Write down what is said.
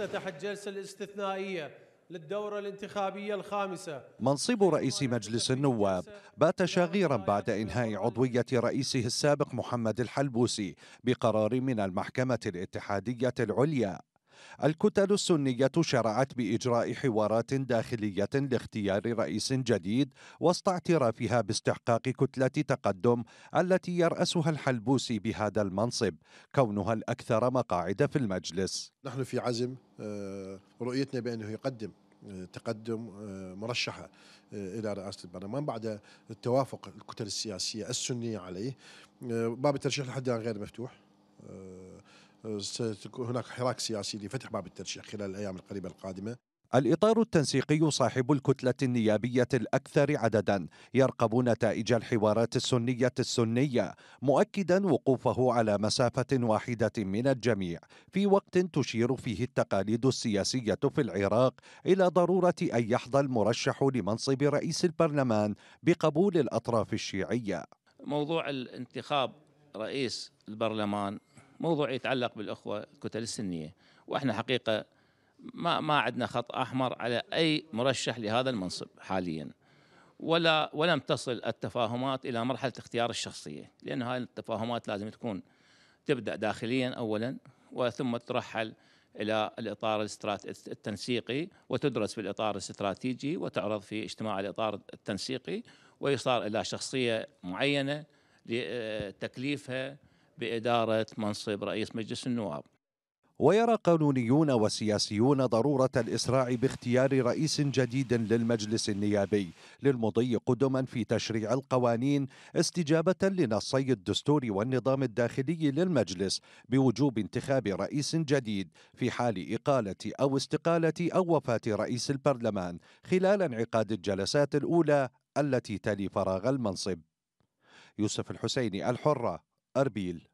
افتتح جلسة الاستثنائية للدورة الانتخابية الخامسة منصب رئيس مجلس النواب بات شاغيرا بعد إنهاء عضوية رئيسه السابق محمد الحلبوسي بقرار من المحكمة الاتحادية العليا الكتل السنية شرعت بإجراء حوارات داخلية لاختيار رئيس جديد وسط اعترافها باستحقاق كتلة تقدم التي يرأسها الحلبوسي بهذا المنصب كونها الأكثر مقاعد في المجلس نحن في عزم آه، رؤيتنا بأنه يقدم آه، تقدم آه، مرشحة إلى رئاسة البرلمان بعد التوافق الكتل السياسية السنية عليه باب الترشيح لحد الآن غير مفتوح ستكون هناك حراك سياسي لفتح باب الترشيح خلال الأيام القريبة القادمة الإطار التنسيقي صاحب الكتلة النيابية الأكثر عددا يرقب نتائج الحوارات السنية السنية مؤكدا وقوفه على مسافة واحدة من الجميع في وقت تشير فيه التقاليد السياسية في العراق إلى ضرورة أن يحظى المرشح لمنصب رئيس البرلمان بقبول الأطراف الشيعية موضوع الانتخاب رئيس البرلمان موضوع يتعلق بالأخوة الكتل السنية وإحنا حقيقة ما ما عندنا خط أحمر على أي مرشح لهذا المنصب حاليا ولا ولم تصل التفاهمات إلى مرحلة اختيار الشخصية لأن هاي التفاهمات لازم تكون تبدأ داخليا أولا وثم ترحل الى الاطار التنسيقي وتدرس في الاطار الاستراتيجي وتعرض في اجتماع الاطار التنسيقي ويصار الى شخصيه معينه لتكليفها بإدارة منصب رئيس مجلس النواب ويرى قانونيون وسياسيون ضرورة الإسراع باختيار رئيس جديد للمجلس النيابي للمضي قدما في تشريع القوانين استجابة لنصي الدستور والنظام الداخلي للمجلس بوجوب انتخاب رئيس جديد في حال إقالة أو استقالة أو وفاة رئيس البرلمان خلال انعقاد الجلسات الأولى التي تلي فراغ المنصب يوسف الحسيني الحرة أربيل